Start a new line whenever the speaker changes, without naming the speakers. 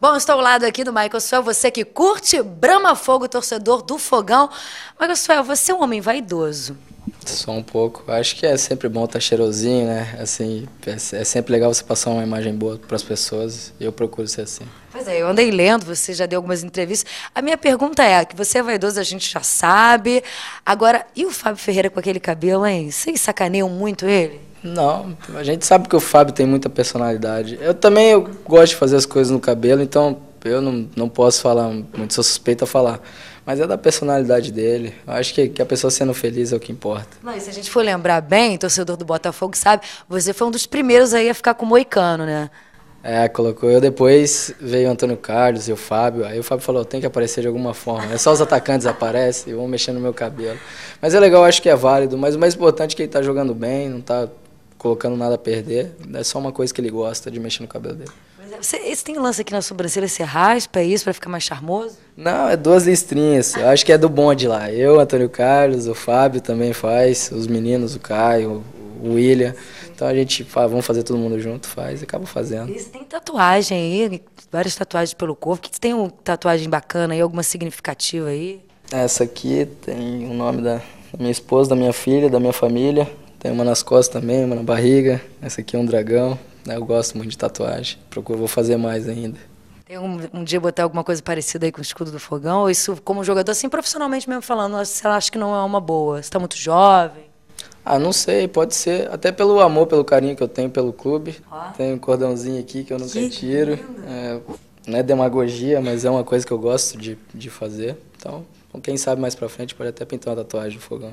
Bom, estou ao lado aqui do Michael Suel, você que curte Brama Fogo, torcedor do Fogão. Michael Suel, você é um homem vaidoso.
Só um pouco. Acho que é sempre bom estar tá cheirosinho, né? Assim, é, é sempre legal você passar uma imagem boa para as pessoas e eu procuro ser assim.
Pois é, eu andei lendo, você já deu algumas entrevistas. A minha pergunta é, que você é vaidoso, a gente já sabe. Agora, e o Fábio Ferreira com aquele cabelo, hein? Vocês sacaneiam muito ele?
Não, a gente sabe que o Fábio tem muita personalidade. Eu também eu gosto de fazer as coisas no cabelo, então eu não, não posso falar, muito sou suspeito a falar. Mas é da personalidade dele. Eu acho que, que a pessoa sendo feliz é o que importa.
Mas se a gente for lembrar bem, torcedor do Botafogo sabe, você foi um dos primeiros aí a ficar com o Moicano, né?
É, colocou eu. Depois veio o Antônio Carlos e o Fábio. Aí o Fábio falou: tem que aparecer de alguma forma. É só os atacantes aparecem e vão mexendo no meu cabelo. Mas é legal, acho que é válido. Mas o mais importante é que ele tá jogando bem, não tá colocando nada a perder. É só uma coisa que ele gosta de mexer no cabelo dele.
É, você, você tem lance aqui na sobrancelha, você raspa isso para ficar mais charmoso?
Não, é duas listrinhas. Eu acho que é do bonde lá. Eu, Antônio Carlos, o Fábio também faz, os meninos, o Caio, o William. Então a gente vamos fazer todo mundo junto, faz e acaba fazendo. E você tem
tatuagem aí, várias tatuagens pelo corpo. Você tem uma tatuagem bacana aí, alguma significativa aí?
Essa aqui tem o nome da minha esposa, da minha filha, da minha família. Tem uma nas costas também, uma na barriga. Essa aqui é um dragão. Né? Eu gosto muito de tatuagem. Procuro, vou fazer mais ainda.
Tem um, um, dia botar alguma coisa parecida aí com o escudo do fogão? Ou isso, como jogador, assim, profissionalmente mesmo falando, você acha que não é uma boa? Você está muito jovem? Ah, não sei, pode ser. Até pelo
amor, pelo carinho que eu tenho pelo clube. Ah. Tem um cordãozinho aqui que eu nunca que tiro. É, não é demagogia, mas é uma coisa que eu gosto de, de fazer. Então, quem sabe mais pra frente pode até pintar uma tatuagem do fogão.